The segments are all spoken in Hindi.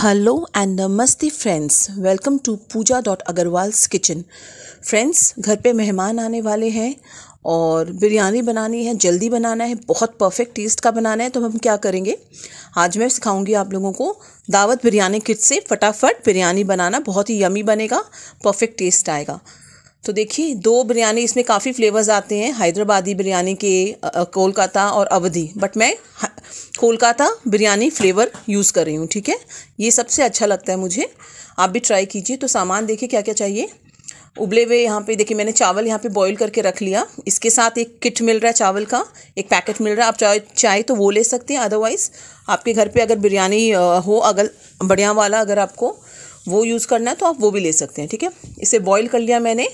हेलो एंड नमस्ते friends welcome to Pooja dot Agrawal's kitchen friends घर पे मेहमान आने वाले हैं और बिरयानी बनानी है जल्दी बनाना है बहुत परफेक्ट टेस्ट का बनाना है तो हम क्या करेंगे आज मैं सिखाऊंगी आप लोगों को दावत बिरयानी किट से फटाफट बिरयानी बनाना बहुत ही यमी बनेगा परफेक्ट टेस्ट आएगा तो देखिए दो बिरयानी इसमें काफ़ी फ्लेवर्स आते हैं हैदराबादी बिरयानी के कोलकाता और अवधि बट मैं कोलकाता बिरयानी फ्लेवर यूज़ कर रही हूँ ठीक है ये सबसे अच्छा लगता है मुझे आप भी ट्राई कीजिए तो सामान देखिए क्या क्या चाहिए उबले हुए यहाँ पे देखिए मैंने चावल यहाँ पे बॉईल करके रख लिया इसके साथ एक किट मिल रहा है चावल का एक पैकेट मिल रहा है आप चाहे चाहे तो वो ले सकते हैं अदरवाइज़ आपके घर पे अगर बिरयानी हो अगर बढ़िया वाला अगर आपको वो यूज़ करना है तो आप वो भी ले सकते हैं ठीक है इसे बॉईल कर लिया मैंने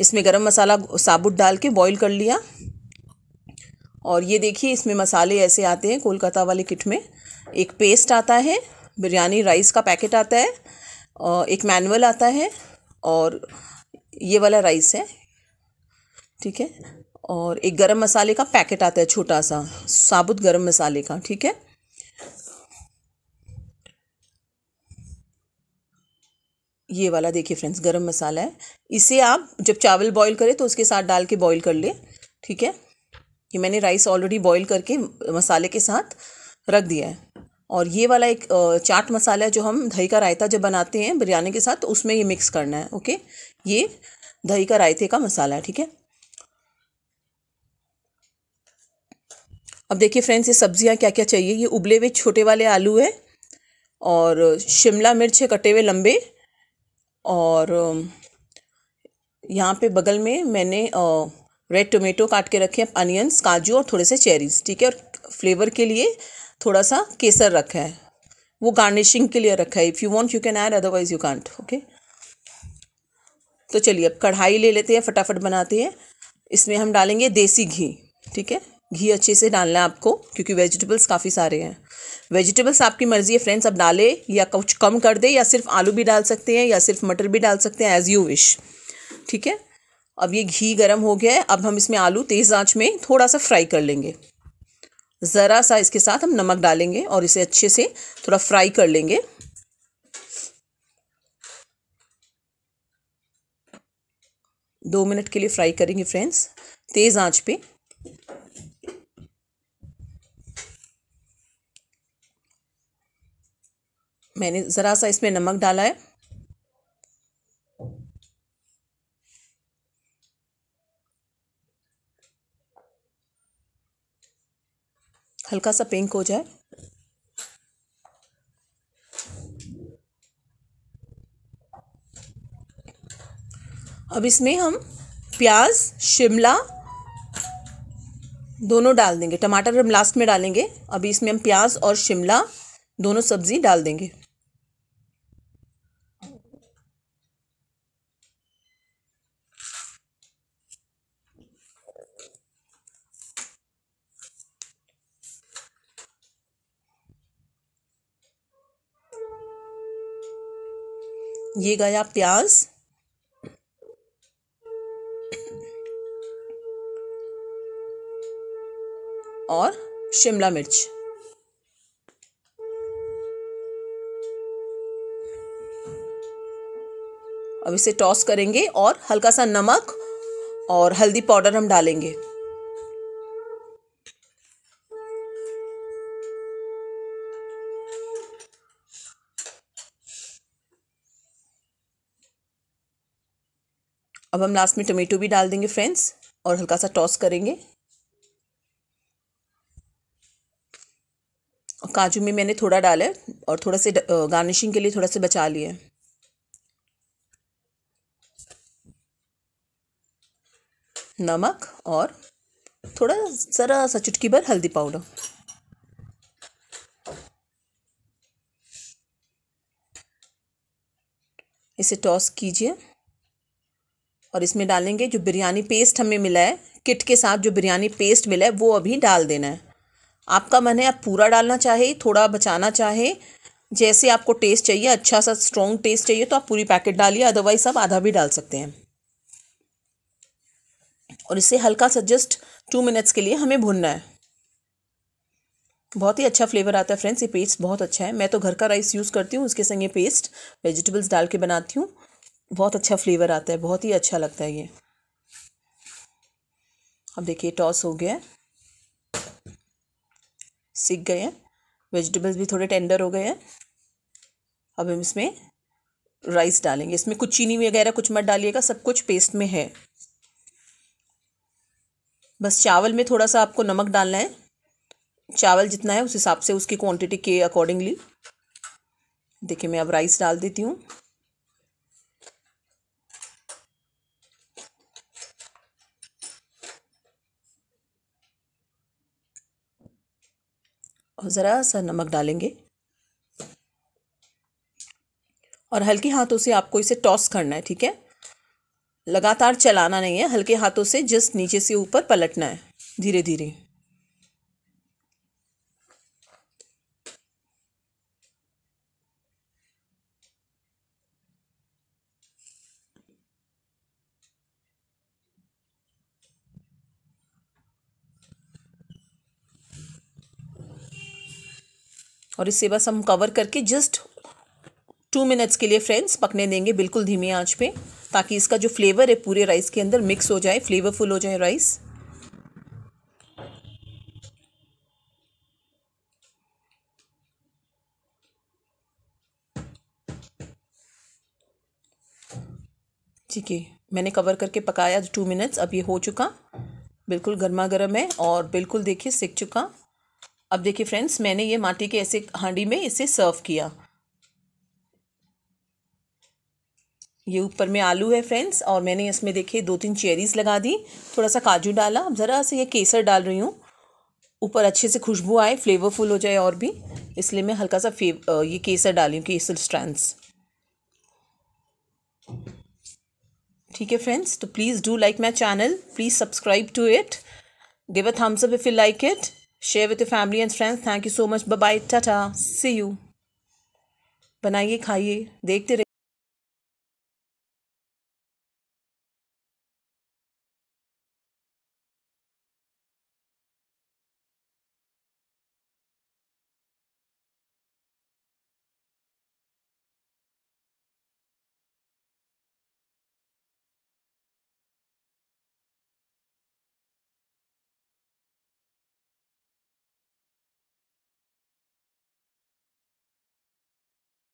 इसमें गरम मसाला साबुत डाल के बॉईल कर लिया और ये देखिए इसमें मसाले ऐसे आते हैं कोलकाता वाले किट में एक पेस्ट आता है बिरयानी राइस का पैकेट आता है और एक मैनुअल आता है और ये वाला राइस है ठीक है और एक गरम मसाले का पैकेट आता है छोटा सा साबुत गरम मसाले का ठीक है ये वाला देखिए फ्रेंड्स गरम मसाला है इसे आप जब चावल बॉईल करें तो उसके साथ डाल के बॉईल कर लें ठीक है ये मैंने राइस ऑलरेडी बॉईल करके मसाले के साथ रख दिया है और ये वाला एक चाट मसाला है जो हम दही का रायता जब बनाते हैं बिरयानी के साथ तो उसमें ये मिक्स करना है ओके ये दही का रायते का मसाला है ठीक है अब देखिए फ्रेंड्स ये सब्ज़ियाँ क्या क्या चाहिए ये उबले हुए छोटे वाले आलू है और शिमला मिर्च है कटे हुए लंबे और यहाँ पे बगल में मैंने रेड टोमेटो काट के रखे हैं अनियंस काजू और थोड़े से चेरीज ठीक है और फ्लेवर के लिए थोड़ा सा केसर रखा है वो गार्निशिंग के लिए रखा है if you want you can add otherwise you can't okay तो चलिए अब कढ़ाई ले लेते हैं फटाफट बनाते हैं इसमें हम डालेंगे देसी घी ठीक है घी अच्छे से डालना है आपको क्योंकि वेजिटेबल्स काफ़ी सारे हैं वेजिटेबल्स आपकी मर्ज़ी है फ्रेंड्स अब डाले या कुछ कम कर दे या सिर्फ आलू भी डाल सकते हैं या सिर्फ मटर भी डाल सकते हैं एज़ यू विश ठीक है अब ये घी गर्म हो गया है अब हम इसमें आलू तेज़ आँच में थोड़ा सा फ्राई कर लेंगे ज़रा सा इसके साथ हम नमक डालेंगे और इसे अच्छे से थोड़ा फ्राई कर लेंगे दो मिनट के लिए फ्राई करेंगे फ्रेंड्स तेज़ आँच पे मैंने ज़रा सा इसमें नमक डाला है हल्का सा पिंक हो जाए अब इसमें हम प्याज शिमला दोनों डाल देंगे टमाटर हम लास्ट में डालेंगे अभी इसमें हम प्याज और शिमला दोनों सब्ज़ी डाल देंगे ये गया प्याज और शिमला मिर्च अब इसे टॉस करेंगे और हल्का सा नमक और हल्दी पाउडर हम डालेंगे अब हम लास्ट में टोमेटो भी डाल देंगे फ्रेंड्स और हल्का सा टॉस करेंगे काजू में मैंने थोड़ा डाला है और थोड़ा से गार्निशिंग के लिए थोड़ा से बचा लिया नमक और थोड़ा ज़रा सा चुटकी भर हल्दी पाउडर इसे टॉस कीजिए और इसमें डालेंगे जो बिरयानी पेस्ट हमें मिला है किट के साथ जो बिरयानी पेस्ट मिला है वो अभी डाल देना है आपका मन है आप पूरा डालना चाहे थोड़ा बचाना चाहे जैसे आपको टेस्ट चाहिए अच्छा सा स्ट्रॉन्ग टेस्ट चाहिए तो आप पूरी पैकेट डालिए अदरवाइज आप आधा भी डाल सकते हैं और इसे हल्का सा जस्ट टू मिनट्स के लिए हमें भुनना है बहुत ही अच्छा फ्लेवर आता है फ्रेंड्स ये पेस्ट बहुत अच्छा है मैं तो घर का राइस यूज़ करती हूँ उसके संग ये पेस्ट वेजिटेबल्स डाल के बनाती हूँ बहुत अच्छा फ्लेवर आता है बहुत ही अच्छा लगता है ये अब देखिए टॉस हो गया सीख गए हैं वेजिटेबल्स भी थोड़े टेंडर हो गए हैं अब हम इसमें राइस डालेंगे इसमें कुछ चीनी वगैरह कुछ मत डालिएगा सब कुछ पेस्ट में है बस चावल में थोड़ा सा आपको नमक डालना है चावल जितना है उस हिसाब से उसकी क्वांटिटी के अकॉर्डिंगली देखिए मैं अब राइस डाल देती हूँ ज़रा सा नमक डालेंगे और हल्के हाथों से आपको इसे टॉस करना है ठीक है लगातार चलाना नहीं है हल्के हाथों से जस्ट नीचे से ऊपर पलटना है धीरे धीरे और इसे बस हम कवर करके जस्ट टू मिनट्स के लिए फ्रेंड्स पकने देंगे बिल्कुल धीमी आंच पे ताकि इसका जो फ्लेवर है पूरे राइस के अंदर मिक्स हो जाए फ्लेवरफुल हो जाए राइस ठीक है मैंने कवर करके पकाया टू मिनट्स अब ये हो चुका बिल्कुल गर्मा गर्म है और बिल्कुल देखिए सिक चुका अब देखिए फ्रेंड्स मैंने ये माटी के ऐसे हांडी में इसे सर्व किया ये ऊपर में आलू है फ्रेंड्स और मैंने इसमें देखिए दो तीन चेरीज़ लगा दी थोड़ा सा काजू डाला अब ज़रा से ये केसर डाल रही हूँ ऊपर अच्छे से खुशबू आए फ्लेवरफुल हो जाए और भी इसलिए मैं हल्का सा फेव ये केसर डाली हूँ केसर स्ट्रैंड्स ठीक है फ्रेंड्स तो please do like my channel please subscribe to it give a thumbs up if you like it share with family and friends thank you so much bye tata see you बनाइए खाइए देखते रहिए